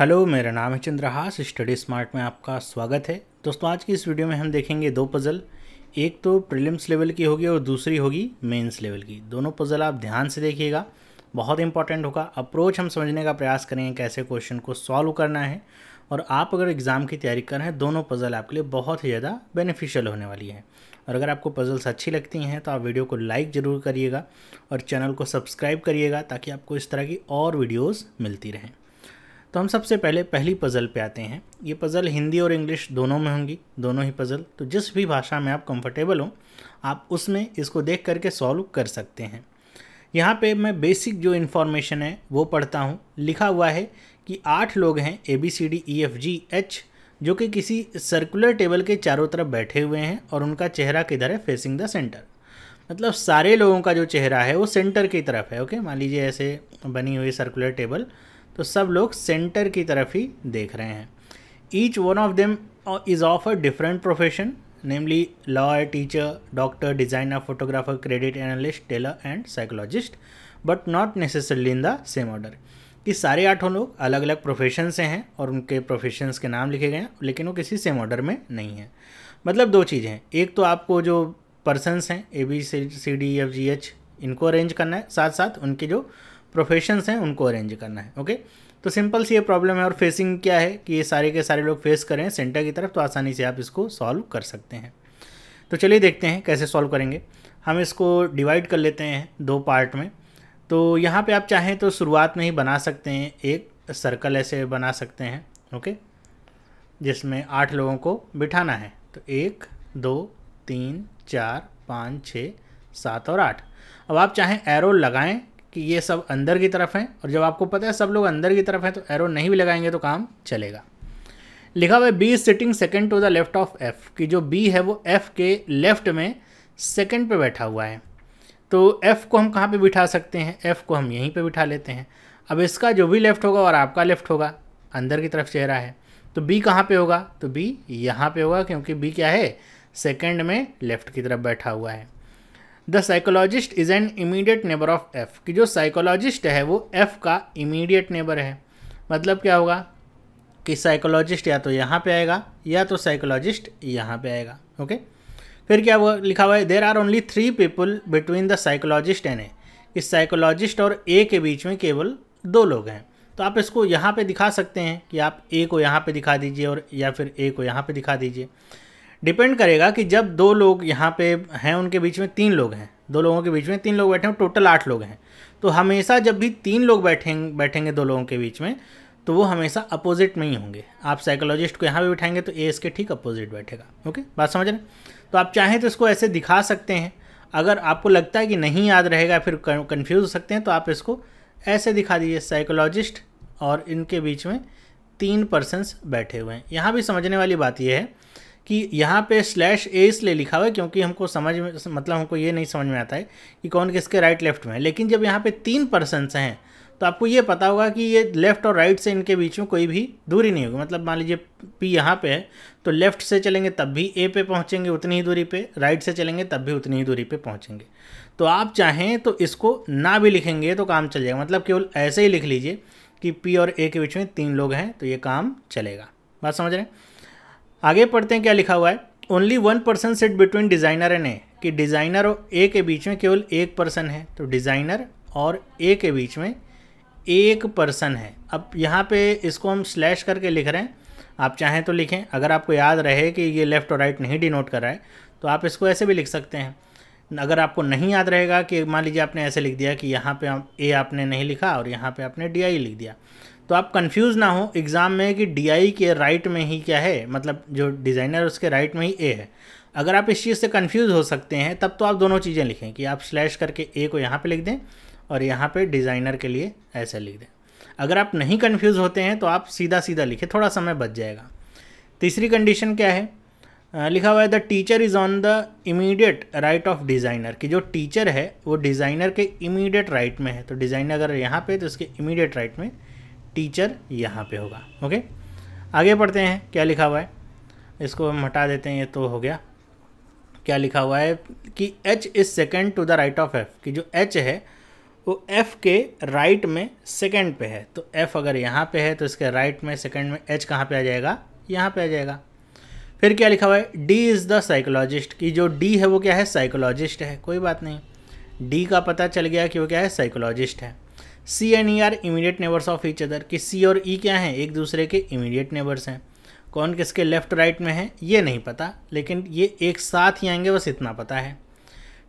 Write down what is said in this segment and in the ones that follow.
hello मेरा नाम है चंद्रहास स्टडी स्मार्ट में आपका स्वागत है दोस्तों आज की इस वीडियो में हम देखेंगे दो पज़ल एक तो प्रीलिम्स लेवल की होगी और दूसरी होगी मेंस लेवल की दोनों पज़ल आप ध्यान से देखिएगा बहुत इंपॉर्टेंट होगा अप्रोच हम समझने का प्रयास करेंगे कैसे क्वेश्चन को सॉल्व करना है और आप अगर एग्ज़ाम की तैयारी कर रहे हैं दोनों पज़ल आपके लिए बहुत ही ज़्यादा बेनिफिशियल होने वाली है और अगर आपको पज़ल्स अच्छी लगती हैं तो आप वीडियो को लाइक ज़रूर करिएगा और चैनल को सब्सक्राइब करिएगा ताकि आपको इस तरह की और वीडियोज़ मिलती रहें तो हम सबसे पहले पहली पज़ल पे आते हैं ये पज़ल हिंदी और इंग्लिश दोनों में होंगी दोनों ही पज़ल तो जिस भी भाषा में आप कंफर्टेबल हो आप उसमें इसको देख करके सॉल्व कर सकते हैं यहाँ पे मैं बेसिक जो इन्फॉर्मेशन है वो पढ़ता हूँ लिखा हुआ है कि आठ लोग हैं A B C D E F G H जो कि किसी सर्कुलर टेबल के चारों तरफ बैठे हुए हैं और उनका चेहरा किधर है फेसिंग द सेंटर मतलब सारे लोगों का जो चेहरा है वो सेंटर की तरफ है ओके मान लीजिए ऐसे बनी हुई सर्कुलर टेबल तो सब लोग सेंटर की तरफ ही देख रहे हैं each one of them is of a different profession namely lawyer teacher doctor designer photographer credit analyst tailor and psychologist but not necessarily in the same order कि सारे आठों लोग अलग अलग प्रोफेशन से हैं और उनके प्रोफेशंस के नाम लिखे गए हैं लेकिन वो किसी सेम ऑर्डर में नहीं है मतलब दो चीज़ें हैं एक तो आपको जो पर्सनस हैं A B C D F G H इनको अरेंज करना है साथ साथ उनके जो प्रोफेशंस हैं उनको अरेंज करना है ओके तो सिंपल सी ये प्रॉब्लम है और फेसिंग क्या है कि ये सारे के सारे लोग फेस करें सेंटर की तरफ तो आसानी से आप इसको सॉल्व कर सकते हैं तो चलिए देखते हैं कैसे सॉल्व करेंगे हम इसको डिवाइड कर लेते हैं दो पार्ट में तो यहाँ पे आप चाहें तो शुरुआत में ही बना सकते हैं एक सर्कल ऐसे बना सकते हैं ओके जिसमें आठ लोगों को बिठाना है तो एक दो तीन चार पाँच छः सात और आठ अब आप चाहें एरो लगाएं कि ये सब अंदर की तरफ हैं और जब आपको पता है सब लोग अंदर की तरफ हैं तो एरो नहीं भी लगाएंगे तो काम चलेगा लिखा हुआ है B sitting second to the left of F कि जो बी है वो एफ के लेफ्ट में सेकेंड पे बैठा हुआ है तो एफ को हम कहाँ पे बिठा सकते हैं एफ को हम यहीं पे बिठा लेते हैं अब इसका जो भी लेफ्ट होगा और आपका लेफ्ट होगा अंदर की तरफ चेहरा है तो बी कहाँ पे होगा तो बी यहाँ पे होगा क्योंकि बी क्या है सेकंड में लेफ्ट की तरफ बैठा हुआ है the psychologist is an immediate neighbour of F कि जो साइकोलॉजिस्ट है वो एफ़ का इमीडिएट नेबर है मतलब क्या होगा कि साइकोलॉजिस्ट या तो यहाँ पे आएगा या तो साइकोलॉजिस्ट यहाँ पे आएगा ओके फिर क्या हुआ लिखा हुआ है there are only three people between the psychologist and A कि साइकोलॉजिस्ट और ए के बीच में केवल दो लोग हैं तो आप इसको यहाँ पे दिखा सकते हैं कि आप ए को यहाँ पे दिखा दीजिए और या फिर ए को यहाँ पे दिखा दीजिए डिपेंड करेगा कि जब दो लोग यहाँ पे हैं उनके बीच में तीन लोग हैं दो लोगों के बीच में तीन लोग बैठे हैं टोटल आठ लोग हैं तो हमेशा जब भी तीन लोग बैठेंगे बैठेंगे दो लोगों के बीच में तो वो हमेशा अपोजिट में ही होंगे आप साइकोलॉजिस्ट को यहाँ भी बैठाएंगे तो ए इसके ठीक अपोजिट बैठेगा ओके बात समझ रहे तो आप चाहें तो इसको ऐसे दिखा सकते हैं अगर आपको लगता है कि नहीं याद रहेगा फिर कन्फ्यूज हो सकते हैं तो आप इसको ऐसे दिखा दीजिए साइकोलॉजिस्ट और इनके बीच में तीन पर्सनस बैठे हुए हैं यहाँ भी समझने वाली बात यह है कि यहाँ पे स्लैश ए इसलिए लिखा हुआ है क्योंकि हमको समझ में मतलब हमको ये नहीं समझ में आता है कि कौन किसके राइट लेफ्ट में है लेकिन जब यहाँ पे तीन पर्सनस हैं तो आपको ये पता होगा कि ये लेफ़्ट और राइट से इनके बीच में कोई भी दूरी नहीं होगी मतलब मान लीजिए पी यहाँ पे है तो लेफ़्ट से चलेंगे तब भी ए पे पहुँचेंगे उतनी ही दूरी पे राइट से चलेंगे तब भी उतनी ही दूरी पे पहुँचेंगे तो आप चाहें तो इसको ना भी लिखेंगे तो काम चल जाएगा मतलब केवल ऐसे ही लिख लीजिए कि पी और ए के बीच में तीन लोग हैं तो ये काम चलेगा बात समझ रहे हैं आगे पढ़ते हैं क्या लिखा हुआ है only one person sat between designer and A कि डिज़ाइनर और ए के बीच में केवल एक पर्सन है तो डिज़ाइनर और ए के बीच में एक पर्सन है अब यहाँ पे इसको हम स्लैश करके लिख रहे हैं आप चाहें तो लिखें अगर आपको याद रहे कि ये लेफ़्ट और राइट नहीं डिनोट कर रहा है तो आप इसको ऐसे भी लिख सकते हैं अगर आपको नहीं याद रहेगा कि मान लीजिए आपने ऐसे लिख दिया कि यहाँ पे आप ए आपने नहीं लिखा और यहाँ पे आपने डी आई लिख दिया तो आप कंफ्यूज ना हो एग्ज़ाम में कि डी के राइट में ही क्या है मतलब जो डिज़ाइनर उसके राइट में ही ए है अगर आप इस चीज़ से कंफ्यूज हो सकते हैं तब तो आप दोनों चीज़ें लिखें कि आप स्लैश करके ए को यहाँ पे लिख दें और यहाँ पे डिज़ाइनर के लिए ऐसा लिख दें अगर आप नहीं कन्फ्यूज़ होते हैं तो आप सीधा सीधा लिखें थोड़ा समय बच जाएगा तीसरी कंडीशन क्या है लिखा हुआ है the teacher is on the immediate right of designer कि जो टीचर है वो डिज़ाइनर के इमीडिएट राइट में है तो डिज़ाइनर अगर यहाँ पे तो उसके इमीडिएट राइट में टीचर यहाँ पे होगा ओके आगे पढ़ते हैं क्या लिखा हुआ है इसको हम हटा देते हैं ये तो हो गया क्या लिखा हुआ है कि H is second to the right of F कि जो एच है वो एफ़ के राइट में सेकेंड पे है तो एफ़ अगर यहाँ पे है तो इसके राइट में सेकेंड में एच कहाँ पे आ जाएगा यहाँ पे आ जाएगा फिर क्या लिखा हुआ है डी इज़ द साइकोलॉजिस्ट कि जो डी है वो क्या है साइकोलॉजिस्ट है कोई बात नहीं डी का पता चल गया कि वो क्या है साइकोलॉजिस्ट है C and E are immediate neighbours of each other कि सी और ई e क्या हैं एक दूसरे के इमीडिएट नेबर्स हैं कौन किसके लेफ्ट राइट में है ये नहीं पता लेकिन ये एक साथ ही आएंगे बस इतना पता है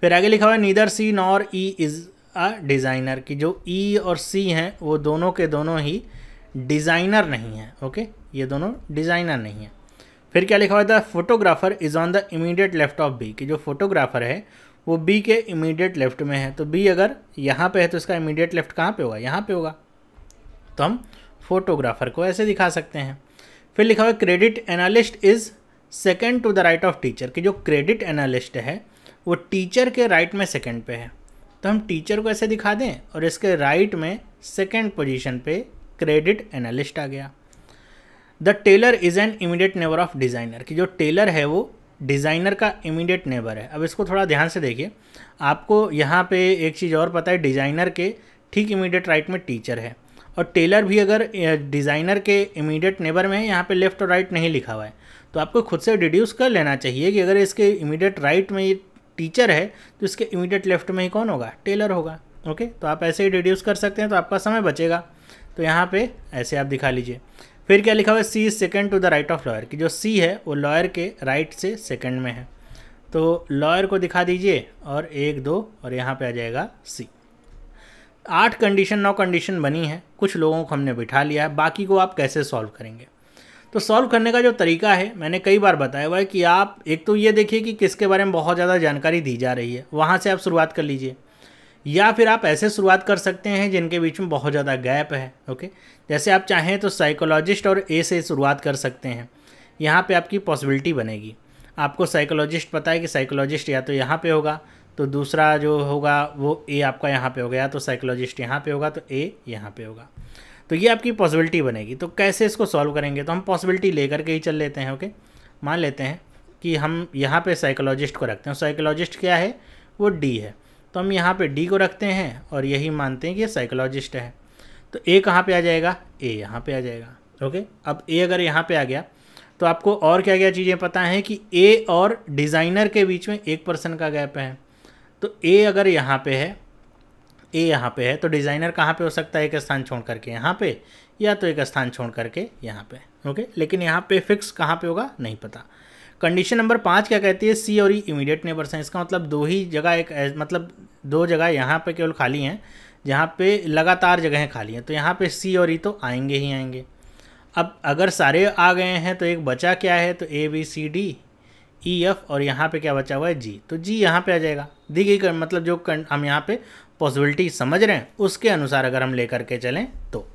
फिर आगे लिखा हुआ है neither C nor E is a designer कि जो ई e और सी हैं वो दोनों के दोनों ही डिज़ाइनर नहीं हैं ओके ये दोनों डिज़ाइनर नहीं हैं फिर क्या लिखा हुआ था photographer is on the immediate left of B कि जो फोटोग्राफर है वो बी के इमीडिएट लेफ्ट में है तो बी अगर यहाँ पे है तो इसका इमीडिएट लेफ्ट कहाँ पे होगा यहाँ पे होगा तो हम फोटोग्राफर को ऐसे दिखा सकते हैं फिर लिखा हुआ credit analyst is second to the right of teacher कि जो क्रेडिट एनालिस्ट है वो टीचर के राइट में सेकेंड पे है तो हम टीचर को ऐसे दिखा दें और इसके राइट में सेकेंड पोजिशन पर क्रेडिट एनालिस्ट आ गया the tailor is an immediate neighbour of designer कि जो टेलर है वो डिज़ाइनर का इमीडिएट नेबर है अब इसको थोड़ा ध्यान से देखिए आपको यहाँ पे एक चीज़ और पता है डिज़ाइनर के ठीक इमीडिएट राइट में टीचर है और टेलर भी अगर डिज़ाइनर के इमीडिएट नेबर में है यहाँ पे लेफ़्ट और राइट नहीं लिखा हुआ है तो आपको खुद से डिड्यूस कर लेना चाहिए कि अगर इसके इमीडिएट राइट में ये टीचर है तो इसके इमीडिएट लेफ़्ट में ही कौन होगा टेलर होगा ओके तो आप ऐसे ही डिड्यूस कर सकते हैं तो आपका समय बचेगा तो यहाँ पर ऐसे आप दिखा लीजिए फिर क्या लिखा हुआ है C is second to the right of lawyer कि जो सी है वो लॉयर के राइट से सेकेंड में है तो लॉयर को दिखा दीजिए और एक दो और यहाँ पे आ जाएगा सी आठ कंडीशन नौ कंडीशन बनी है कुछ लोगों को हमने बिठा लिया है बाकी को आप कैसे सॉल्व करेंगे तो सॉल्व करने का जो तरीका है मैंने कई बार बताया हुआ है कि आप एक तो ये देखिए कि किसके बारे में बहुत ज़्यादा जानकारी दी जा रही है वहाँ से आप शुरुआत कर लीजिए या फिर आप ऐसे शुरुआत कर सकते हैं जिनके बीच में बहुत ज़्यादा गैप है ओके जैसे आप चाहें तो साइकोलॉजिस्ट और ए से शुरुआत कर सकते हैं यहाँ पे आपकी पॉसिबिलिटी बनेगी आपको साइकोलॉजिस्ट पता है कि साइकोलॉजिस्ट या तो यहाँ पे होगा तो दूसरा जो होगा वो ए आपका यहाँ पे होगा या तो साइकोलॉजिस्ट यहाँ पे होगा तो ए यहाँ पे होगा तो ये आपकी पॉसिबिलिटी बनेगी तो कैसे इसको सॉल्व करेंगे तो हम पॉसिबिलिटी लेकर के ही चल लेते हैं ओके मान लेते हैं कि हम यहाँ पे साइकोलॉजिस्ट को रखते हैं साइकोलॉजिस्ट क्या है वो डी है तो हम यहाँ पे डी को रखते हैं और यही मानते हैं कि ये साइकोलॉजिस्ट है तो ए कहाँ पे आ जाएगा ए यहाँ पे आ जाएगा ओके अब ए अगर यहाँ पे आ गया तो आपको और क्या क्या चीज़ें पता हैं कि ए और डिज़ाइनर के बीच में एक पर्सन का गैप है तो ए अगर यहाँ पे है ए यहाँ पे है तो डिज़ाइनर कहाँ पे हो सकता है एक स्थान छोड़ करके यहाँ पे या तो एक स्थान छोड़ करके यहाँ पे ओके लेकिन यहाँ पे फिक्स कहाँ पे होगा नहीं पता कंडीशन नंबर पाँच क्या कहती है सी और ई इमीडिएट नेबर्स हैं इसका मतलब दो ही जगह एक मतलब दो जगह यहाँ पे केवल खाली हैं जहाँ पे लगातार जगहें खाली हैं तो यहाँ पे सी और ई e तो आएंगे ही आएंगे अब अगर सारे आ गए हैं तो एक बचा क्या है तो A B C D E F और यहाँ पे क्या बचा हुआ है जी तो जी यहाँ पे आ जाएगा दी गई मतलब जो हम यहाँ पे पॉसिबिलिटी समझ रहे हैं उसके अनुसार अगर हम लेकर के चलें तो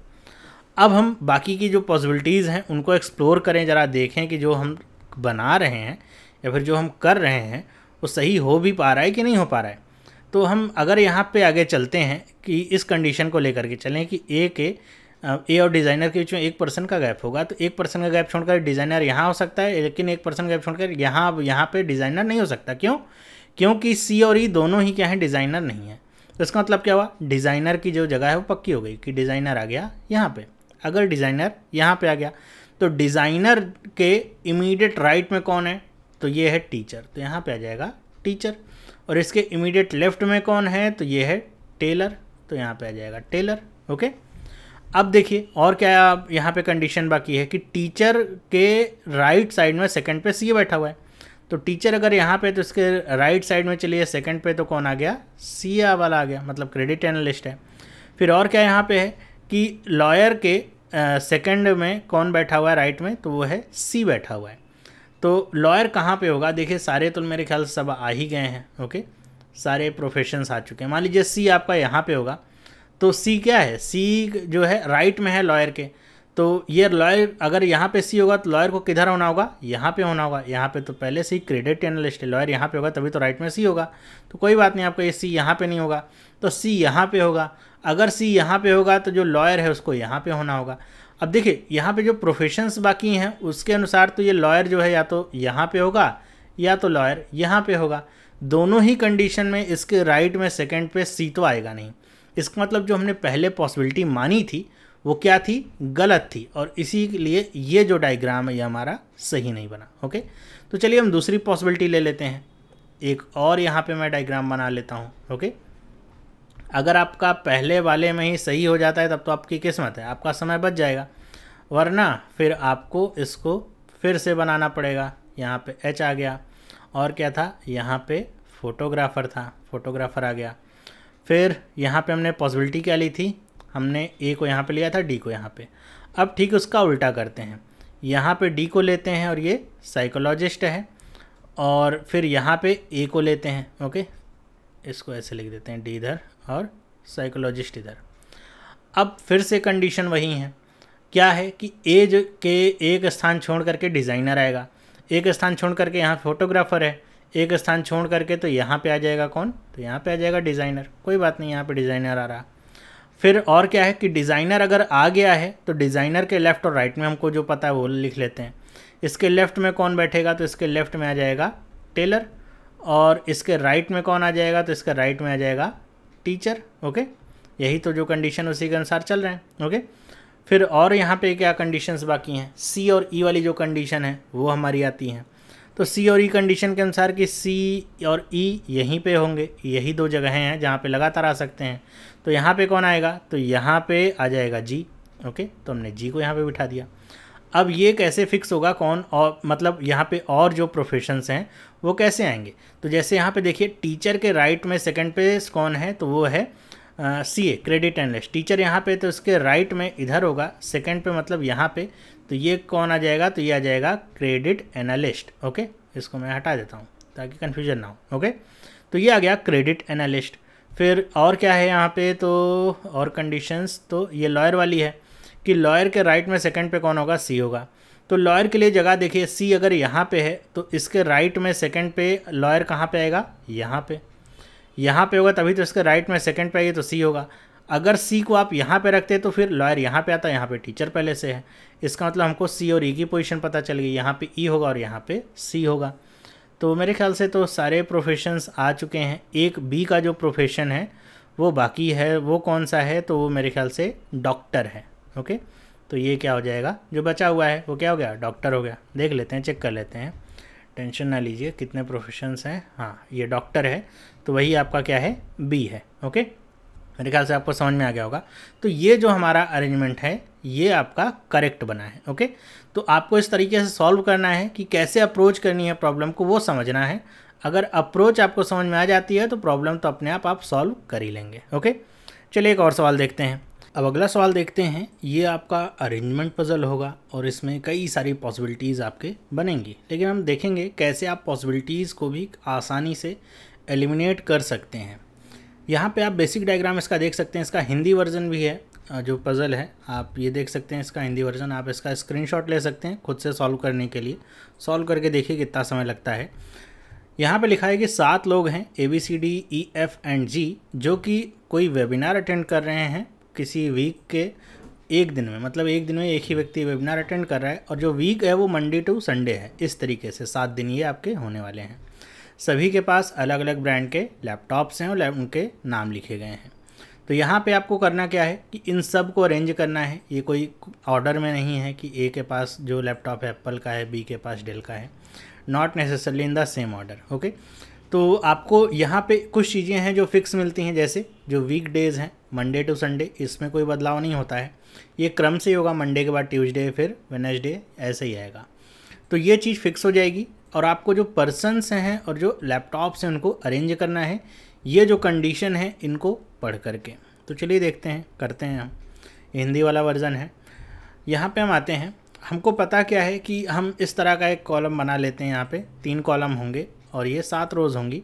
अब हम बाकी की जो पॉसिबिलिटीज़ हैं उनको एक्सप्लोर करें ज़रा देखें कि जो हम बना रहे हैं या फिर जो हम कर रहे हैं वो सही हो भी पा रहा है कि नहीं हो पा रहा है तो हम अगर यहाँ पे आगे चलते हैं कि इस कंडीशन को लेकर के चलें कि ए के ए और डिज़ाइनर के बीच में एक पर्सन का गैप होगा तो एक पर्सन का गैप छोड़कर डिज़ाइनर यहाँ हो सकता है लेकिन एक पर्सन गैप छोड़कर यहाँ अब यहाँ पर डिज़ाइनर नहीं हो सकता क्यों क्योंकि सी और ई e दोनों ही क्या है डिज़ाइनर नहीं है तो इसका मतलब क्या हुआ डिज़ाइनर की जो जगह है वो पक्की हो गई कि डिज़ाइनर आ गया यहाँ पर अगर डिज़ाइनर यहाँ पर आ गया तो डिज़ाइनर के इमीडिएट राइट में कौन है तो ये है टीचर तो यहाँ पे आ जाएगा टीचर और इसके इमीडिएट लेफ्ट में कौन है तो ये है टेलर तो यहाँ पे आ जाएगा टेलर ओके अब देखिए और क्या यहाँ पे कंडीशन बाकी है कि टीचर के राइट साइड में सेकंड पे सी बैठा हुआ है तो टीचर अगर यहाँ पे तो इसके राइट साइड में चलिए सेकंड पे तो कौन आ गया सी वाला आ गया मतलब क्रेडिट एनालिस्ट है फिर और क्या यहाँ पे है कि लॉयर के सेकंड में कौन बैठा हुआ है राइट में तो वो है सी बैठा हुआ है तो लॉयर कहाँ पे होगा देखिए सारे तो मेरे ख्याल से सब आ ही गए हैं ओके सारे प्रोफेशंस आ चुके हैं मान लीजिए सी आपका यहाँ पे होगा तो सी क्या है सी जो है राइट में है लॉयर के तो ये लॉयर अगर यहाँ पे सी होगा तो लॉयर को किधर होना होगा यहाँ पे होना होगा यहाँ पे तो पहले से ही क्रेडिट एनालिस्ट है लॉयर यहाँ पे होगा तभी तो राइट में सी होगा तो कोई बात नहीं आपका ये सी यहाँ पे नहीं होगा तो सी यहाँ पे होगा अगर सी यहाँ पे होगा तो जो लॉयर है उसको यहाँ पे होना होगा अब देखिए यहाँ पर जो प्रोफेशंस बाकी हैं उसके अनुसार तो ये लॉयर जो है या तो यहाँ पर होगा या तो लॉयर यहाँ पर होगा दोनों ही कंडीशन में इसके राइट में सेकेंड पे सी तो आएगा नहीं इसका मतलब जो हमने पहले पॉसिबिलिटी मानी थी वो क्या थी गलत थी और इसी के लिए ये जो डायग्राम है ये हमारा सही नहीं बना ओके तो चलिए हम दूसरी पॉसिबिलिटी ले लेते हैं एक और यहाँ पे मैं डायग्राम बना लेता हूँ ओके अगर आपका पहले वाले में ही सही हो जाता है तब तो आपकी किस्मत है आपका समय बच जाएगा वरना फिर आपको इसको फिर से बनाना पड़ेगा यहाँ पे एच आ गया और क्या था यहाँ पे फोटोग्राफ़र था फोटोग्राफ़र आ गया फिर यहाँ पे हमने पॉसिबिलिटी क्या ली थी हमने ए को यहाँ पे लिया था डी को यहाँ पे अब ठीक उसका उल्टा करते हैं यहाँ पे डी को लेते हैं और ये साइकोलॉजिस्ट है और फिर यहाँ पे ए को लेते हैं ओके इसको ऐसे लिख देते हैं डी इधर और साइकोलॉजिस्ट इधर अब फिर से कंडीशन वही है क्या है कि ए जो के एक स्थान छोड़ करके डिज़ाइनर आएगा एक स्थान छोड़ करके यहाँ फोटोग्राफर है एक स्थान छोड़ करके तो यहाँ पे आ जाएगा कौन तो यहाँ पे आ जाएगा डिज़ाइनर कोई बात नहीं यहाँ पे डिज़ाइनर आ रहा फिर और क्या है कि डिज़ाइनर अगर आ गया है तो डिज़ाइनर के लेफ़्ट और राइट में हमको जो पता है वो लिख लेते हैं इसके लेफ़्ट में कौन बैठेगा तो इसके लेफ़्ट में आ जाएगा टेलर और इसके राइट में कौन आ जाएगा तो इसके राइट में आ जाएगा टीचर ओके यही तो जो कंडीशन उसी के अनुसार चल रहे हैं ओके फिर और यहाँ पे क्या कंडीशंस बाकी हैं सी और ई e वाली जो कंडीशन है वो हमारी आती हैं तो सी और ई e कंडीशन के अनुसार कि सी और ई e यहीं पे होंगे यही दो जगहें हैं जहाँ पे लगातार आ सकते हैं तो यहाँ पे कौन आएगा तो यहाँ पे आ जाएगा जी ओके तो हमने जी को यहाँ पे बिठा दिया अब ये कैसे फिक्स होगा कौन और मतलब यहाँ पे और जो प्रोफेशंस हैं वो कैसे आएंगे तो जैसे यहाँ पे देखिए टीचर के राइट में सेकंड पे कौन है तो वो है C A credit analyst teacher यहाँ पे तो इसके राइट में इधर होगा सेकंड पे मतलब यहाँ पे तो ये कौन आ जाएगा तो ये आ जाएगा क्रेडिट एनालिस्ट ओके इसको मैं हटा देता हूँ ताकि कन्फ्यूजन ना हो ओके तो ये आ गया क्रेडिट एनालिस्ट फिर और क्या है यहाँ पे तो और कंडीशंस तो ये लॉयर वाली है कि लॉयर के राइट में सेकंड पे कौन होगा सी होगा तो लॉयर के लिए जगह देखिए सी अगर यहाँ पे है तो इसके राइट में सेकंड पे लॉयर कहाँ पे आएगा यहाँ पे यहाँ पे होगा तभी तो इसके राइट में सेकंड पे आइए तो सी होगा अगर सी को आप यहाँ पे रखते तो फिर लॉयर यहाँ पे आता यहाँ पे टीचर पहले से है इसका मतलब हमको सी और ई e की पोजिशन पता चल गई यहाँ पर ई e होगा और यहाँ पर सी होगा तो मेरे ख्याल से तो सारे प्रोफेशंस आ चुके हैं एक बी का जो प्रोफेशन है वो बाकी है वो कौन सा है तो वो मेरे ख्याल से डॉक्टर है ओके तो ये क्या हो जाएगा जो बचा हुआ है वो क्या हो गया डॉक्टर हो गया देख लेते हैं चेक कर लेते हैं टेंशन ना लीजिए कितने प्रोफेशंस हैं हाँ ये डॉक्टर है तो वही आपका क्या है बी है ओके मेरे ख्याल से आपको समझ में आ गया होगा तो ये जो हमारा अरेंजमेंट है ये आपका करेक्ट बना है ओके तो आपको इस तरीके से सॉल्व करना है कि कैसे अप्रोच करनी है प्रॉब्लम को वो समझना है अगर अप्रोच आपको समझ में आ जाती है तो प्रॉब्लम तो अपने आप आप सॉल्व कर ही लेंगे ओके चलिए एक और सवाल देखते हैं अब अगला सवाल देखते हैं ये आपका अरेंजमेंट पज़ल होगा और इसमें कई सारी पॉसिबिलिटीज़ आपके बनेंगी लेकिन हम देखेंगे कैसे आप पॉसिबिलिटीज़ को भी आसानी से एलिमिनेट कर सकते हैं यहाँ पे आप बेसिक डायग्राम इसका देख सकते हैं इसका हिंदी वर्जन भी है जो पज़ल है आप ये देख सकते हैं इसका हिंदी वर्जन आप इसका स्क्रीनशॉट ले सकते हैं खुद से सॉल्व करने के लिए सॉल्व करके देखिए कितना समय लगता है यहाँ पे लिखा है कि सात लोग हैं A B C D E F and G जो कि कोई वेबिनार अटेंड कर रहे हैं किसी वीक के एक दिन में मतलब एक दिन में एक ही व्यक्ति वेबिनार अटेंड कर रहा है और जो वीक है वो मंडे टू संडे है इस तरीके से सात दिन ये आपके होने वाले हैं सभी के पास अलग अलग ब्रांड के लैपटॉप्स हैं और उनके नाम लिखे गए हैं तो यहाँ पे आपको करना क्या है कि इन सब को अरेंज करना है ये कोई ऑर्डर में नहीं है कि ए के पास जो लैपटॉप है एप्पल का है बी के पास डेल का है not necessarily in the same order okay तो आपको यहाँ पे कुछ चीज़ें हैं जो फिक्स मिलती हैं जैसे जो वीक डेज़ हैं मंडे टू संडे इसमें कोई बदलाव नहीं होता है ये क्रम से होगा मंडे के बाद ट्यूज़डे फिर वेनजडे ऐसे ही आएगा तो ये चीज़ फिक्स हो जाएगी और आपको जो पर्सनस हैं और जो लैपटॉप्स हैं उनको अरेंज करना है ये जो कंडीशन है इनको पढ़ करके तो चलिए देखते हैं करते हैं हम हिंदी वाला वर्ज़न है यहाँ पे हम आते हैं हमको पता क्या है कि हम इस तरह का एक कॉलम बना लेते हैं यहाँ पे तीन कॉलम होंगे और ये सात रोज़ होंगी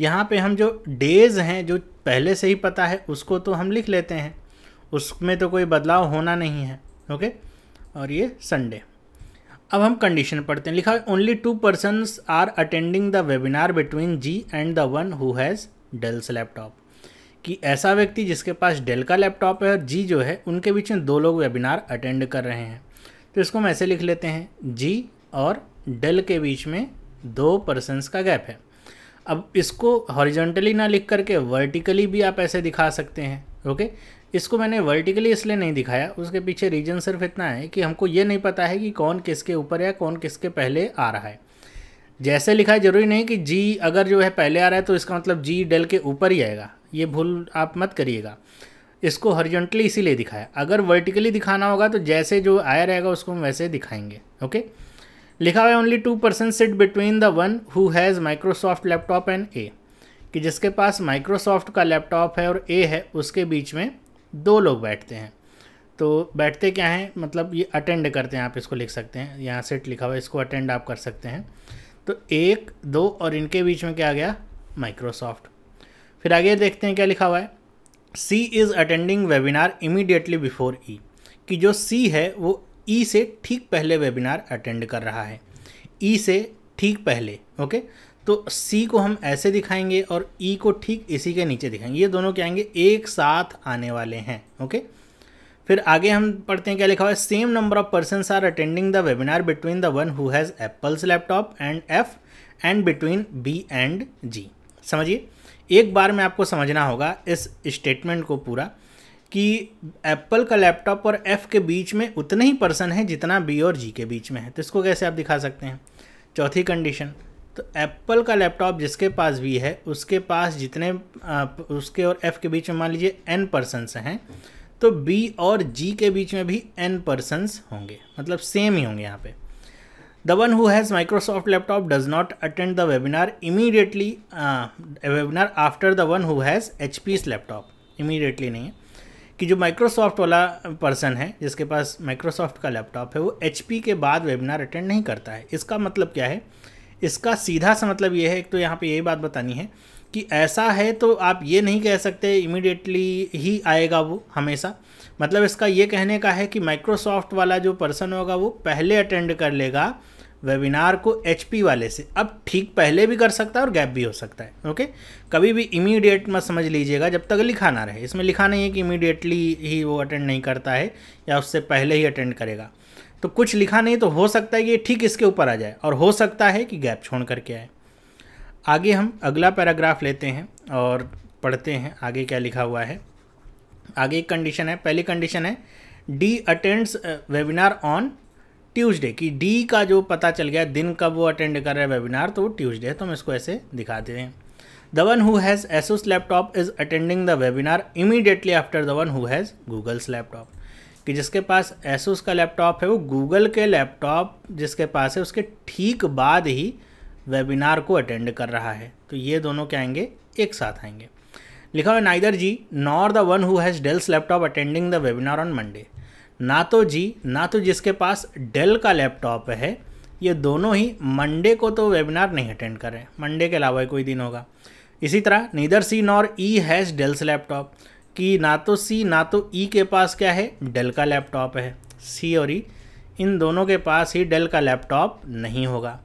यहाँ पे हम जो डेज़ हैं जो पहले से ही पता है उसको तो हम लिख लेते हैं उसमें तो कोई बदलाव होना नहीं है ओके और ये संडे अब हम कंडीशन पढ़ते हैं लिखा है only two person are attending the webinar between G and the one who has Dell's laptop कि ऐसा व्यक्ति जिसके पास डेल का लैपटॉप है और जी जो है उनके बीच में दो लोग वेबिनार अटेंड कर रहे हैं तो इसको हम ऐसे लिख लेते हैं जी और डेल के बीच में दो पर्सनस का गैप है अब इसको हॉरिजेंटली ना लिख करके वर्टिकली भी आप ऐसे दिखा सकते हैं ओके इसको मैंने वर्टिकली इसलिए नहीं दिखाया उसके पीछे रीजन सिर्फ इतना है कि हमको ये नहीं पता है कि कौन किसके ऊपर या कौन किसके पहले आ रहा है जैसे लिखा है ज़रूरी नहीं कि जी अगर जो है पहले आ रहा है तो इसका मतलब जी डेल के ऊपर ही आएगा ये भूल आप मत करिएगा इसको हॉरिजॉन्टली इसीलिए दिखाया अगर वर्टिकली दिखाना होगा तो जैसे जो आया रहेगा उसको हम वैसे दिखाएंगे ओके लिखा हुआ है only two persons sit between the one who has Microsoft laptop and A कि जिसके पास माइक्रोसॉफ्ट का लैपटॉप है और ए है उसके बीच में दो लोग बैठते हैं तो बैठते क्या हैं मतलब ये अटेंड करते हैं आप इसको लिख सकते हैं यहाँ सेट लिखा हुआ है इसको अटेंड आप कर सकते हैं तो एक दो और इनके बीच में क्या आ गया माइक्रोसॉफ्ट फिर आगे देखते हैं क्या लिखा हुआ है C is attending webinar immediately before E कि जो सी है वो ई e से ठीक पहले वेबिनार अटेंड कर रहा है ई e से ठीक पहले ओके तो सी को हम ऐसे दिखाएंगे और ई e को ठीक इसी के नीचे दिखाएंगे ये दोनों क्या आएंगे एक साथ आने वाले हैं ओके फिर आगे हम पढ़ते हैं क्या लिखा हुआ है same number of person are attending the webinar between the one who has Apple's laptop and F and between B and G समझिए एक बार में आपको समझना होगा इस स्टेटमेंट को पूरा कि एप्पल का लैपटॉप और एफ़ के बीच में उतने ही पर्सन हैं जितना बी और जी के बीच में है तो इसको कैसे आप दिखा सकते हैं चौथी कंडीशन तो एप्पल का लैपटॉप जिसके पास भी है उसके पास जितने उसके और एफ़ के बीच में मान लीजिए एन पर्सनस हैं तो बी और जी के बीच में भी एन पर्सनस होंगे मतलब सेम ही होंगे यहाँ पे the one who has Microsoft laptop does not attend the webinar immediately webinar after the one who has HP's laptop immediately नहीं है कि जो माइक्रोसॉफ्ट वाला पर्सन है जिसके पास माइक्रोसॉफ्ट का लैपटॉप है वो एच के बाद वेबिनार अटेंड नहीं करता है इसका मतलब क्या है इसका सीधा सा मतलब ये है एक तो यहाँ पे ये बात बतानी है कि ऐसा है तो आप ये नहीं कह सकते इमिडिएटली ही आएगा वो हमेशा मतलब इसका ये कहने का है कि माइक्रोसॉफ्ट वाला जो पर्सन होगा वो पहले अटेंड कर लेगा वेबिनार को एच वाले से अब ठीक पहले भी कर सकता है और गैप भी हो सकता है ओके कभी भी इमीडिएट मत समझ लीजिएगा जब तक लिखा ना रहे इसमें लिखा नहीं है कि इमीडिएटली ही वो अटेंड नहीं करता है या उससे पहले ही अटेंड करेगा तो कुछ लिखा नहीं तो हो सकता है कि ये ठीक इसके ऊपर आ जाए और हो सकता है कि गैप छोड़ करके आए आगे हम अगला पैराग्राफ लेते हैं और पढ़ते हैं आगे क्या लिखा हुआ है आगे एक कंडीशन है पहली कंडीशन है D attends webinar on Tuesday कि डी का जो पता चल गया दिन कब वो अटेंड कर रहा है वेबिनार तो वो ट्यूसडे है तो हम इसको ऐसे दिखा हैं the one who has Asus laptop is attending the webinar immediately after the one who has Google's laptop कि जिसके पास एसूस का लैपटॉप है वो गूगल के लैपटॉप जिसके पास है उसके ठीक बाद ही वेबिनार को अटेंड कर रहा है तो ये दोनों क्या आएंगे एक साथ आएंगे लिखा हुआ neither G nor the one who has Dell's laptop attending the webinar on Monday ना तो जी ना तो जिसके पास डेल का लैपटॉप है ये दोनों ही मंडे को तो वेबिनार नहीं अटेंड कर रहे मंडे के अलावा कोई दिन होगा इसी तरह neither C nor E has Dell's laptop कि ना तो सी ना तो ई e के पास क्या है डेल का लैपटॉप है सी और ई e, इन दोनों के पास ही डेल का लैपटॉप नहीं होगा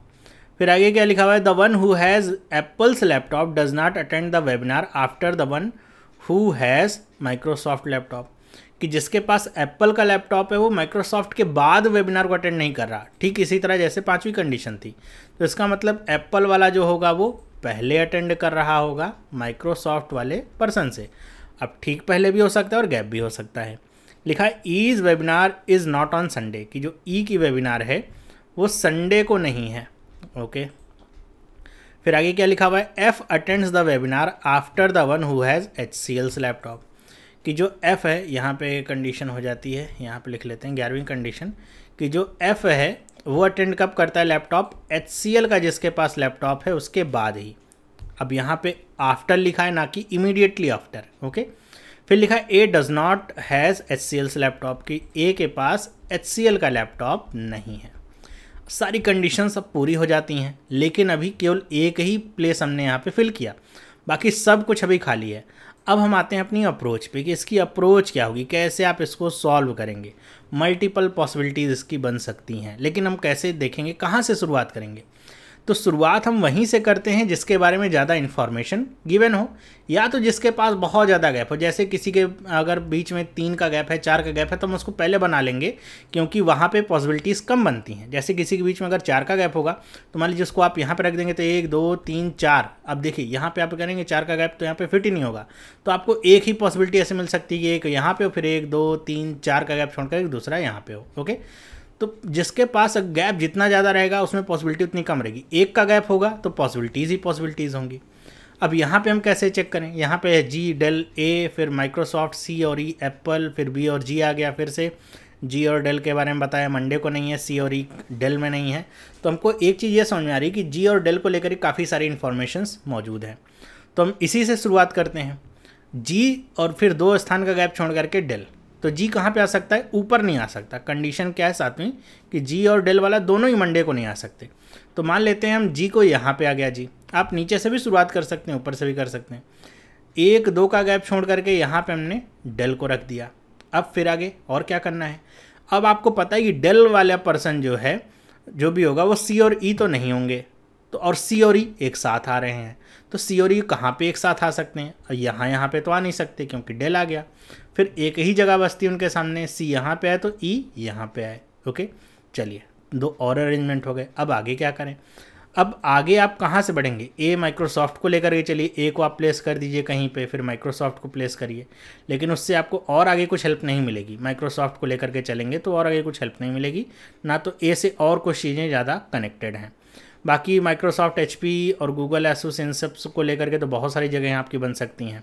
फिर आगे क्या लिखा हुआ है the one who has Apple's laptop does not attend the webinar after the one who has Microsoft laptop कि जिसके पास एप्पल का लैपटॉप है वो माइक्रोसॉफ्ट के बाद वेबिनार को अटेंड नहीं कर रहा ठीक इसी तरह जैसे पांचवी कंडीशन थी तो इसका मतलब एप्पल वाला जो होगा वो पहले अटेंड कर रहा होगा माइक्रोसॉफ्ट वाले पर्सन से अब ठीक पहले भी हो सकता है और गैप भी हो सकता है लिखा है E's webinar is not on Sunday कि जो ई e की वेबिनार है वो संडे को नहीं है ओके फिर आगे क्या लिखा हुआ है F attends the webinar after the one who has H C L's laptop कि जो एफ़ है यहाँ पे कंडीशन हो जाती है यहाँ पे लिख लेते हैं ग्यारहवीं कंडीशन कि जो एफ़ है वो अटेंड कब करता है लैपटॉप एच का जिसके पास लैपटॉप है उसके बाद ही अब यहाँ पे आफ्टर लिखा है ना कि इमीडिएटली आफ्टर ओके फिर लिखा है A does not has H C L's laptop की ए के पास एच सी एल का लैपटॉप नहीं है सारी कंडीशन सब पूरी हो जाती हैं लेकिन अभी केवल एक ही प्लेस हमने यहाँ पे फिल किया बाकी सब कुछ अभी खाली है अब हम आते हैं अपनी अप्रोच पे कि इसकी अप्रोच क्या होगी कैसे आप इसको सॉल्व करेंगे मल्टीपल पॉसिबिलिटीज़ इसकी बन सकती हैं लेकिन हम कैसे देखेंगे कहाँ से शुरुआत करेंगे तो शुरुआत हम वहीं से करते हैं जिसके बारे में ज़्यादा इन्फॉर्मेशन गिवन हो या तो जिसके पास बहुत ज़्यादा गैप हो जैसे किसी के अगर बीच में तीन का गैप है चार का गैप है तो हम उसको पहले बना लेंगे क्योंकि वहाँ पे पॉसिबिलिटीज़ कम बनती हैं जैसे किसी के बीच में अगर चार का गैप होगा तो मान लीजिए उसको आप यहाँ पर रख देंगे तो एक दो तीन चार अब देखिए यहाँ पर आप करेंगे चार का गैप तो यहाँ पर फिट ही नहीं होगा तो आपको एक ही पॉसिबिलिटी ऐसे मिल सकती है कि एक यहाँ पर हो फिर एक दो तीन चार का गैप छोड़कर एक दूसरा यहाँ पर हो ओके तो जिसके पास गैप जितना ज़्यादा रहेगा उसमें पॉसिबिलिटी उतनी कम रहेगी एक का गैप होगा तो पॉसिबिलिटीज़ ही पॉसिबिलिटीज़ होंगी अब यहाँ पे हम कैसे चेक करें यहाँ पे है जी डेल ए फिर माइक्रोसॉफ्ट सी और ई e, एप्पल फिर बी और जी आ गया फिर से जी और डेल के बारे में बताया मंडे को नहीं है सी और ई e डेल में नहीं है तो हमको एक चीज़ ये समझ में आ रही है कि जी और डेल को लेकर काफ़ी सारी इन्फॉर्मेशंस मौजूद हैं तो हम इसी से शुरुआत करते हैं जी और फिर दो स्थान का गैप छोड़ करके डेल तो जी कहाँ पे आ सकता है ऊपर नहीं आ सकता कंडीशन क्या है साथ में कि जी और डेल वाला दोनों ही मंडे को नहीं आ सकते तो मान लेते हैं हम जी को यहाँ पे आ गया जी आप नीचे से भी शुरुआत कर सकते हैं ऊपर से भी कर सकते हैं एक दो का गैप छोड़ करके यहाँ पे हमने डेल को रख दिया अब फिर आगे और क्या करना है अब आपको पता है कि डेल वाला पर्सन जो है जो भी होगा वो सी और ई e तो नहीं होंगे तो और सी और ई e एक साथ आ रहे हैं तो सी और ई e कहाँ पर एक साथ आ सकते हैं और यहाँ यहाँ पर तो आ नहीं सकते क्योंकि डेल आ गया फिर एक ही जगह बसती है उनके सामने सी यहाँ पे आए तो ई e यहाँ पे आए ओके चलिए दो और अरेंजमेंट हो गए अब आगे क्या करें अब आगे आप कहाँ से बढ़ेंगे ए माइक्रोसॉफ्ट को लेकर के चलिए ए को आप प्लेस कर दीजिए कहीं पे फिर माइक्रोसॉफ्ट को प्लेस करिए लेकिन उससे आपको और आगे कुछ हेल्प नहीं मिलेगी माइक्रोसॉफ्ट को लेकर के चलेंगे तो और आगे कुछ हेल्प नहीं मिलेगी ना तो ए से और कुछ चीज़ें ज़्यादा कनेक्टेड हैं बाकी माइक्रोसॉफ्ट एच और गूगल एसोस इन सब को लेकर के तो बहुत सारी जगहें आपकी बन सकती हैं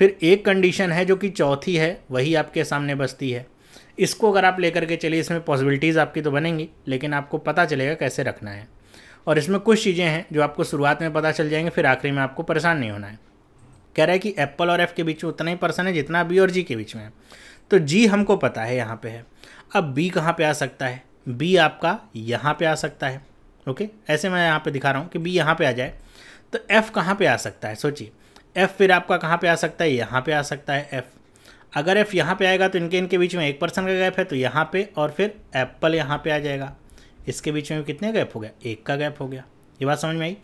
फिर एक कंडीशन है जो कि चौथी है वही आपके सामने बसती है इसको अगर आप लेकर के चलिए इसमें पॉसिबिलिटीज़ आपकी तो बनेंगी लेकिन आपको पता चलेगा कैसे रखना है और इसमें कुछ चीज़ें हैं जो आपको शुरुआत में पता चल जाएंगी फिर आखिरी में आपको परेशान नहीं होना है कह रहा है कि एप्पल और एफ़ के बीच में उतना ही पर्सन है जितना बी और जी के बीच में है तो जी हमको पता है यहाँ पे है अब बी कहाँ पे आ सकता है बी आपका यहाँ पे आ सकता है ओके ऐसे मैं यहाँ पे दिखा रहा हूँ कि बी यहाँ पे आ जाए तो एफ़ कहाँ पे आ सकता है सोचिए एफ़ फिर आपका कहाँ पे आ सकता है यहाँ पे आ सकता है एफ़ अगर एफ़ यहाँ पे आएगा तो इनके इनके बीच में एक परसेंट का गैप है तो यहाँ पे और फिर एप्पल यहाँ पे आ जाएगा इसके बीच में कितने गैप हो गया एक का गैप हो गया ये बात समझ में आई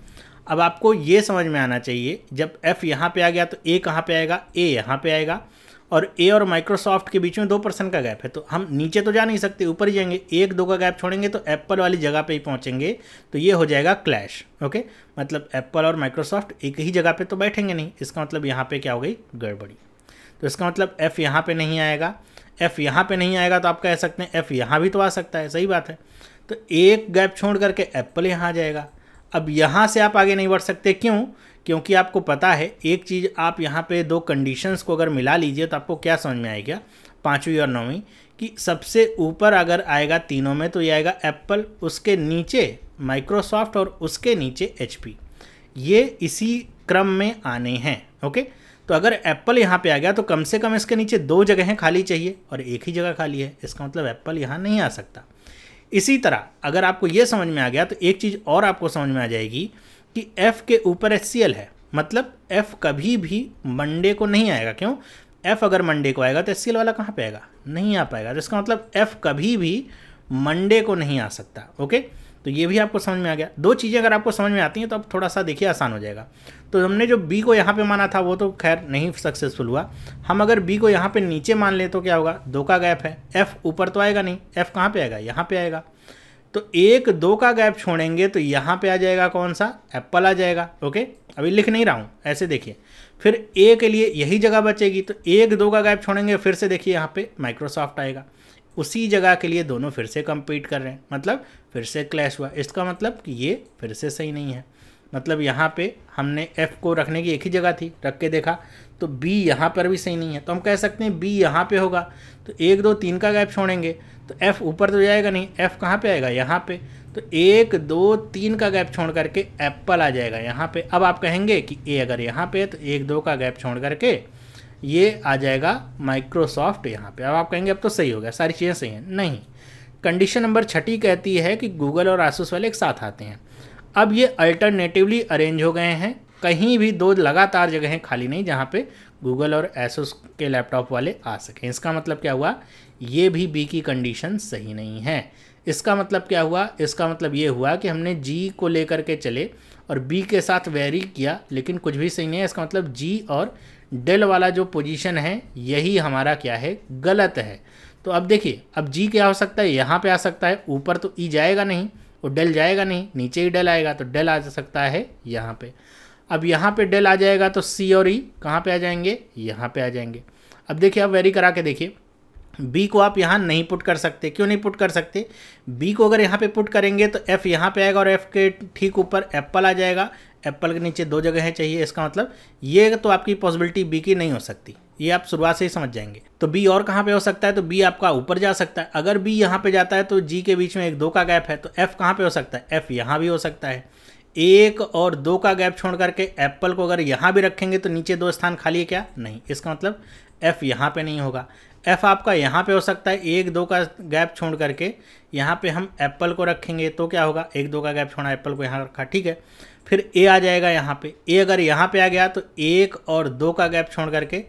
अब आपको ये समझ में आना चाहिए जब एफ़ यहाँ पे आ गया तो ए कहाँ पे आएगा ए यहाँ पे आएगा और ए और माइक्रोसॉफ्ट के बीच में दो परसेंट का गैप है तो हम नीचे तो जा नहीं सकते ऊपर ही जाएंगे एक दो का गैप छोड़ेंगे तो एप्पल वाली जगह पे ही पहुंचेंगे तो ये हो जाएगा क्लैश ओके मतलब एप्पल और माइक्रोसॉफ्ट एक ही जगह पे तो बैठेंगे नहीं इसका मतलब यहाँ पे क्या हो गई गड़बड़ी तो इसका मतलब एफ़ यहाँ पर नहीं आएगा एफ़ यहाँ पर नहीं आएगा तो आप कह सकते हैं एफ़ यहाँ भी तो आ सकता है सही बात है तो एक गैप छोड़ करके एप्पल यहाँ आ जाएगा अब यहाँ से आप आगे नहीं बढ़ सकते क्यों क्योंकि आपको पता है एक चीज़ आप यहाँ पे दो कंडीशंस को अगर मिला लीजिए तो आपको क्या समझ में आएगा पाँचवीं और नौवीं कि सबसे ऊपर अगर आएगा तीनों में तो ये आएगा एप्पल उसके नीचे माइक्रोसॉफ्ट और उसके नीचे एच ये इसी क्रम में आने हैं ओके तो अगर एप्पल यहाँ पे आ गया तो कम से कम इसके नीचे दो जगहें खाली चाहिए और एक ही जगह खाली है इसका मतलब एप्पल यहाँ नहीं आ सकता इसी तरह अगर आपको ये समझ में आ गया तो एक चीज़ और आपको समझ में आ जाएगी कि एफ़ के ऊपर एच है मतलब एफ़ कभी भी मंडे को नहीं आएगा क्यों एफ़ अगर मंडे को आएगा तो एच वाला कहाँ पे आएगा नहीं आ पाएगा तो इसका मतलब एफ़ कभी भी मंडे को नहीं आ सकता ओके तो ये भी आपको समझ में आ गया दो चीज़ें अगर आपको समझ में आती हैं तो आप थोड़ा सा देखिए आसान हो जाएगा तो हमने जो बी को यहाँ पे माना था वो तो खैर नहीं सक्सेसफुल हुआ हम अगर बी को यहाँ पे नीचे मान ले तो क्या होगा दो का गैप है एफ ऊपर तो आएगा नहीं एफ कहाँ पे आएगा यहाँ पे आएगा तो एक दो का गैप छोड़ेंगे तो यहाँ पर आ जाएगा कौन सा एप्पल आ जाएगा ओके अभी लिख नहीं रहा हूँ ऐसे देखिए फिर ए के लिए यही जगह बचेगी तो एक दो का गैप छोड़ेंगे फिर से देखिए यहाँ पर माइक्रोसॉफ्ट आएगा उसी जगह के लिए दोनों फिर से कम्पीट कर रहे हैं मतलब फिर से क्लैश हुआ इसका मतलब कि ये फिर से सही नहीं है मतलब यहाँ पे हमने एफ़ को रखने की एक ही जगह थी रख के देखा तो बी यहाँ पर भी सही नहीं है तो हम कह सकते हैं बी यहाँ पे होगा तो एक दो तीन का गैप छोड़ेंगे तो एफ़ ऊपर तो जाएगा नहीं एफ़ कहाँ पे आएगा यहाँ पे तो एक दो तीन का गैप छोड़ करके एप्पल आ जाएगा यहाँ पे अब आप कहेंगे कि ए अगर यहाँ पे तो एक दो का गैप छोड़ करके ये आ जाएगा माइक्रोसॉफ्ट यहाँ पे अब आप कहेंगे अब तो सही हो गया सारी चीज़ें सही हैं नहीं कंडीशन नंबर छठी कहती है कि गूगल और आसूस वाले एक साथ आते हैं अब ये अल्टरनेटिवली अरेंज हो गए हैं कहीं भी दो लगातार जगहें खाली नहीं जहाँ पे गूगल और एसोस के लैपटॉप वाले आ सकें इसका मतलब क्या हुआ ये भी बी की कंडीशन सही नहीं है इसका मतलब क्या हुआ इसका मतलब ये हुआ कि हमने जी को लेकर के चले और बी के साथ वेरी किया लेकिन कुछ भी सही नहीं है इसका मतलब जी और डेल वाला जो पोजीशन है यही हमारा क्या है गलत है तो अब देखिए अब जी क्या हो सकता है यहाँ पे आ सकता है ऊपर तो ई e जाएगा नहीं और डेल जाएगा नहीं नीचे ही डेल आएगा तो डेल आ सकता है यहाँ पे अब यहाँ पे डेल आ जाएगा तो सी और ई e कहाँ पे आ जाएंगे यहाँ पे आ जाएंगे अब देखिए अब वेरी करा के देखिए बी को आप यहाँ नहीं पुट कर सकते क्यों नहीं पुट कर सकते बी को अगर यहाँ पे पुट करेंगे तो एफ़ यहाँ पे आएगा और एफ़ के ठीक ऊपर एप्पल आ जाएगा एप्पल के नीचे दो जगह चाहिए इसका मतलब ये तो आपकी पॉसिबिलिटी बी की नहीं हो सकती ये आप शुरुआत से ही समझ जाएंगे तो बी और कहाँ पे हो सकता है तो बी आपका ऊपर जा सकता है अगर बी यहाँ पे जाता है तो जी के बीच में एक दो का गैप है तो एफ कहाँ पे हो सकता है एफ यहाँ भी हो सकता है एक और दो का गैप छोड़ करके एप्पल को अगर यहाँ भी रखेंगे तो नीचे दो स्थान खाली है क्या नहीं इसका मतलब एफ़ यहाँ पे नहीं होगा एफ़ आपका यहाँ पे हो सकता है एक दो का गैप छोड़ करके यहाँ पे हम एप्पल को रखेंगे तो क्या होगा एक दो का गैप छोड़ा एप्पल को यहाँ रखा ठीक है फिर ए आ जाएगा यहाँ पे ए अगर यहाँ पे आ गया तो एक और दो का गैप छोड़ करके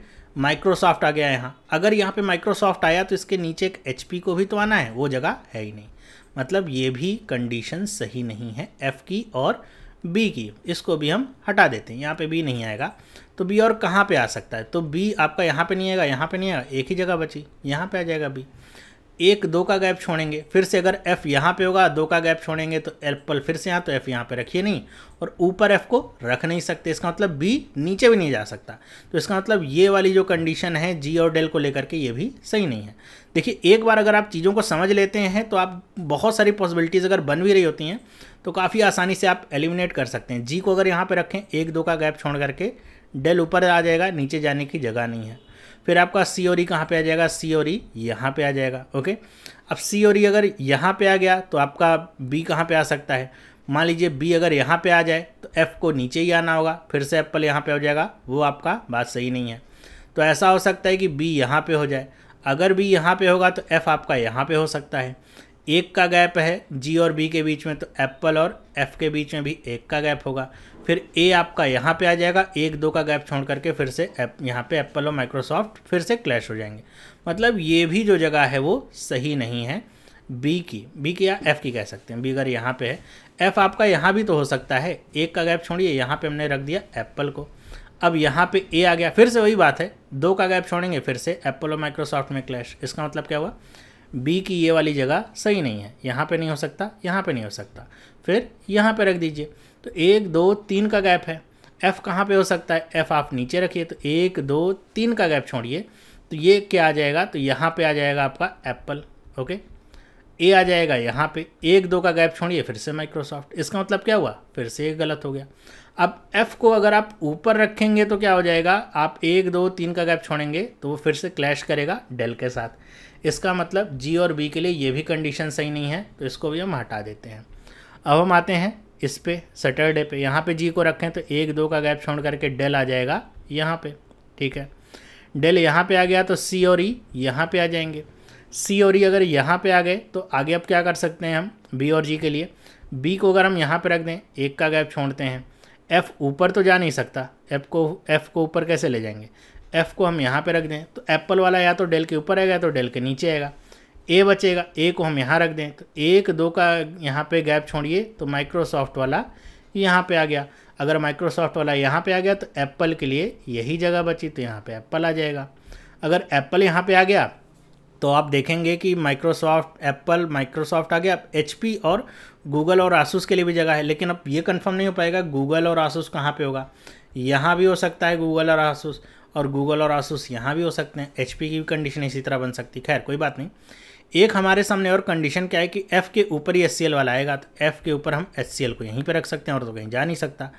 माइक्रोसॉफ्ट आ गया यहाँ अगर यहाँ पे माइक्रोसॉफ्ट आया तो इसके नीचे एक एच को भी तो आना है वो जगह है ही नहीं मतलब ये भी कंडीशन सही नहीं है एफ़ की और बी की इसको भी हम हटा देते हैं यहाँ पे बी नहीं आएगा तो बी और कहाँ पे आ सकता है तो बी आपका यहाँ पे नहीं आएगा यहाँ पे नहीं आएगा एक ही जगह बची यहाँ पे आ जाएगा बी एक दो का गैप छोड़ेंगे फिर से अगर एफ यहाँ पे होगा दो का गैप छोड़ेंगे तो एप्पल फिर से यहाँ तो एफ यहाँ पे रखिए नहीं और ऊपर एफ को रख नहीं सकते इसका मतलब बी नीचे भी नहीं जा सकता तो इसका मतलब ये वाली जो कंडीशन है जी और डेल को लेकर के ये भी सही नहीं है देखिए एक बार अगर आप चीज़ों को समझ लेते हैं तो आप बहुत सारी पॉसिबिलिटीज़ अगर बन भी रही होती हैं तो काफ़ी आसानी से आप एलिमिनेट कर सकते हैं जी को अगर यहाँ पर रखें एक दो का गैप छोड़ करके डेल ऊपर आ जाएगा नीचे जाने की जगह नहीं है फिर आपका सी और ई कहाँ पर आ जाएगा सी और ई यहाँ पर आ जाएगा ओके अब सी और ई अगर यहाँ पर आ गया तो आपका बी कहाँ पर आ सकता है मान लीजिए बी अगर यहाँ पर आ जाए तो एफ़ को नीचे ही आना होगा फिर से एप्पल यहाँ पर हो जाएगा वो आपका बात सही नहीं है तो ऐसा हो सकता है कि बी यहाँ पर हो जाए अगर बी यहाँ पे होगा तो एफ़ आपका यहाँ पे हो सकता है एक का गैप है जी और बी के बीच में तो एप्पल और एफ के बीच में भी एक का गैप होगा फिर ए आपका यहाँ पे आ जाएगा एक दो का गैप छोड़ करके फिर से एप यहाँ पे एप्पल और माइक्रोसॉफ्ट फिर से क्लैश हो जाएंगे मतलब ये भी जो जगह है वो सही नहीं है बी की बी की या एफ़ की कह सकते हैं बी अगर यहाँ पे है एफ़ आपका यहाँ भी तो हो सकता है एक का गैप छोड़िए यहाँ पे हमने रख दिया एप्पल को अब यहाँ पे ए आ गया फिर से वही बात है दो का गैप छोड़ेंगे फिर से एप्पल और माइक्रोसॉफ्ट में क्लैश इसका मतलब क्या हुआ बी की ये वाली जगह सही नहीं है यहाँ पे नहीं हो सकता यहाँ पे नहीं हो सकता फिर यहाँ पे रख दीजिए तो एक दो तीन का गैप है एफ़ कहाँ पे हो सकता है एफ़ आप नीचे रखिए तो एक दो तीन का गैप छोड़िए तो ये क्या आ जाएगा तो यहाँ पे आ जाएगा आपका एप्पल ओके ए आ जाएगा यहाँ पे एक दो का गैप छोड़िए फिर से माइक्रोसॉफ्ट इसका मतलब क्या हुआ फिर से गलत हो गया अब F को अगर आप ऊपर रखेंगे तो क्या हो जाएगा आप एक दो तीन का गैप छोड़ेंगे तो वो फिर से क्लैश करेगा डेल के साथ इसका मतलब G और B के लिए ये भी कंडीशन सही नहीं है तो इसको भी हम हटा देते हैं अब हम आते हैं इस पे सैटरडे पे यहाँ पे G को रखें तो एक दो का गैप छोड़ करके डेल आ जाएगा यहाँ पे ठीक है डेल यहाँ पर आ गया तो सी और E यहाँ पर आ जाएंगे सी और ई e अगर यहाँ पर आ गए तो आगे अब क्या कर सकते हैं हम बी और जी के लिए बी को अगर हम यहाँ पर रख दें एक का गैप छोड़ते हैं एफ़ ऊपर तो जा नहीं सकता एफ को एफ़ को ऊपर कैसे ले जाएंगे एफ़ को हम यहाँ पे रख दें तो एप्पल वाला या तो डेल के ऊपर आएगा या तो डेल के नीचे आएगा ए बचेगा ए को हम यहाँ रख दें तो एक दो का यहाँ पे गैप छोड़िए तो माइक्रोसॉफ्ट वाला यहाँ पे आ गया अगर माइक्रोसॉफ्ट वाला यहाँ पे आ गया तो एप्पल के लिए यही जगह बची तो यहाँ पे एप्पल आ जाएगा अगर एप्पल यहाँ पे आ गया तो आप देखेंगे कि माइक्रोसॉफ्ट एप्पल माइक्रोसॉफ्ट आ गया एच और गूगल और आसूस के लिए भी जगह है लेकिन अब ये कंफर्म नहीं हो पाएगा गूगल और आसूस कहाँ पे होगा यहाँ भी हो सकता है गूगल और आसूस और गूगल और आसूस यहाँ भी हो सकते हैं एच की भी कंडीशन इसी तरह बन सकती खैर कोई बात नहीं एक हमारे सामने और कंडीशन क्या है कि एफ़ के ऊपर ही एस वाला आएगा तो एफ़ के ऊपर हम एस को यहीं पर रख सकते हैं और तो कहीं जा नहीं सकता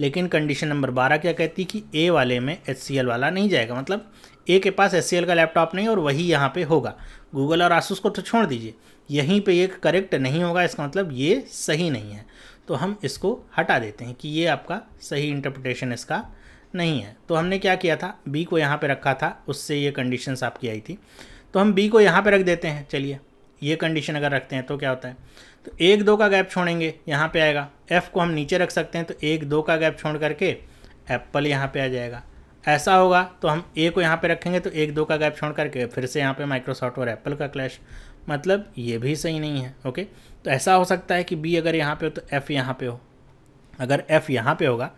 लेकिन कंडीशन नंबर बारह क्या कहती कि ए वाले में एच वाला नहीं जाएगा मतलब ए के पास एस का लैपटॉप नहीं और वही यहाँ पे होगा गूगल और आसूस को तो छोड़ दीजिए यहीं पे ये करेक्ट नहीं होगा इसका मतलब ये सही नहीं है तो हम इसको हटा देते हैं कि ये आपका सही इंटरप्रटेशन इसका नहीं है तो हमने क्या किया था बी को यहाँ पे रखा था उससे ये कंडीशंस आपकी आई थी तो हम बी को यहाँ पे रख देते हैं चलिए ये कंडीशन अगर रखते हैं तो क्या होता है तो एक दो का गैप छोड़ेंगे यहाँ पे आएगा एफ़ को हम नीचे रख सकते हैं तो एक दो का गैप छोड़ करके एप्पल यहाँ पर आ जाएगा ऐसा होगा तो हम ए को यहाँ पे रखेंगे तो एक दो का गैप छोड़ करके फिर से यहाँ पे माइक्रोसॉफ्ट और एप्पल का क्लैश मतलब ये भी सही नहीं है ओके तो ऐसा हो सकता है कि बी अगर यहाँ पे हो तो एफ़ यहाँ पे हो अगर एफ़ यहाँ पे होगा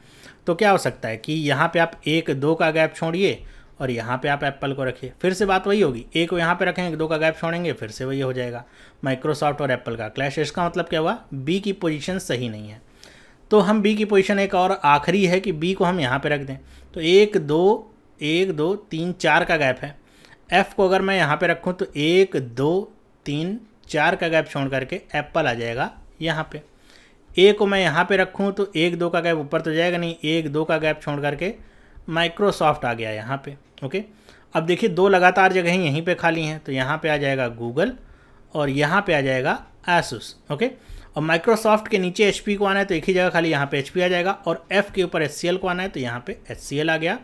तो क्या हो सकता है कि यहाँ पे आप एक दो का गैप छोड़िए और यहाँ पे आप एप्पल को रखिए फिर से बात वही होगी एक को यहाँ पे रखेंगे दो का गैप छोड़ेंगे फिर से वही हो जाएगा माइक्रोसॉफ्ट और एप्पल का क्लैश इसका मतलब क्या हुआ बी की पोजीशन सही नहीं है तो हम बी की पोजीशन एक और आखिरी है कि बी को हम यहाँ पे रख दें तो एक दो एक दो तीन चार का गैप है एफ़ को अगर मैं यहाँ पे रखूँ तो एक दो तीन चार का गैप छोड़ करके एप्पल आ जाएगा यहाँ पे ए को मैं यहाँ पे रखूँ तो एक दो का गैप ऊपर तो जाएगा नहीं एक दो का गैप छोड़ करके माइक्रोसॉफ्ट आ गया यहाँ पर ओके अब देखिए दो लगातार जगहें यहीं पर खाली हैं तो यहाँ पर आ जाएगा गूगल और यहाँ पर आ जाएगा एसुस ओके और माइक्रोसॉफ्ट के नीचे एच को आना है तो एक ही जगह खाली यहाँ पे एच आ जाएगा और एफ़ के ऊपर एच को आना है तो यहाँ पे एच आ गया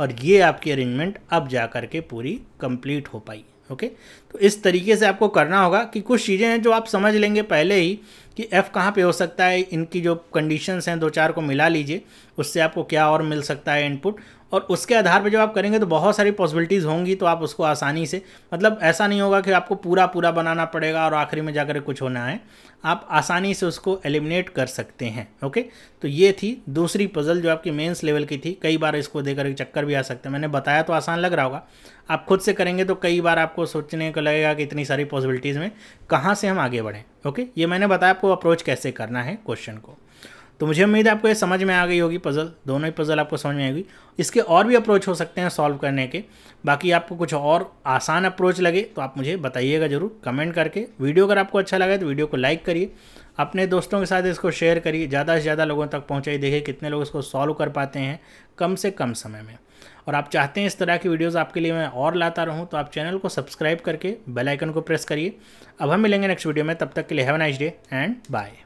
और ये आपकी अरेंजमेंट अब जा कर के पूरी कंप्लीट हो पाई ओके तो इस तरीके से आपको करना होगा कि कुछ चीज़ें हैं जो आप समझ लेंगे पहले ही कि एफ़ कहाँ पे हो सकता है इनकी जो कंडीशंस हैं दो चार को मिला लीजिए उससे आपको क्या और मिल सकता है इनपुट और उसके आधार पर जब आप करेंगे तो बहुत सारी पॉसिबिलिटीज़ होंगी तो आप उसको आसानी से मतलब ऐसा नहीं होगा कि आपको पूरा पूरा बनाना पड़ेगा और आखिरी में जाकर कुछ होना है आप आसानी से उसको एलिमिनेट कर सकते हैं ओके तो ये थी दूसरी पज़ल जो आपकी मेंस लेवल की थी कई बार इसको देकर चक्कर भी आ सकते हैं मैंने बताया तो आसान लग रहा होगा आप खुद से करेंगे तो कई बार आपको सोचने को लगेगा कि इतनी सारी पॉसिबिलिटीज़ में कहाँ से हम आगे बढ़ें ओके ये मैंने बताया आपको अप्रोच कैसे करना है क्वेश्चन को तो मुझे उम्मीद है आपको ये समझ में आ गई होगी पज़ल दोनों ही पज़ल आपको समझ में आएगी इसके और भी अप्रोच हो सकते हैं सॉल्व करने के बाकी आपको कुछ और आसान अप्रोच लगे तो आप मुझे बताइएगा ज़रूर कमेंट करके वीडियो अगर आपको अच्छा लगा तो वीडियो को लाइक करिए अपने दोस्तों के साथ इसको शेयर करिए ज़्यादा से ज़्यादा लोगों तक पहुँचाइए देखिए कितने लोग इसको सॉल्व कर पाते हैं कम से कम समय में और आप चाहते हैं इस तरह की वीडियोज़ आपके लिए मैं और लाता रहूँ तो आप चैनल को सब्सक्राइब करके बेलाइकन को प्रेस करिए अब हम मिलेंगे नेक्स्ट वीडियो में तब तक के लिए have nice day and bye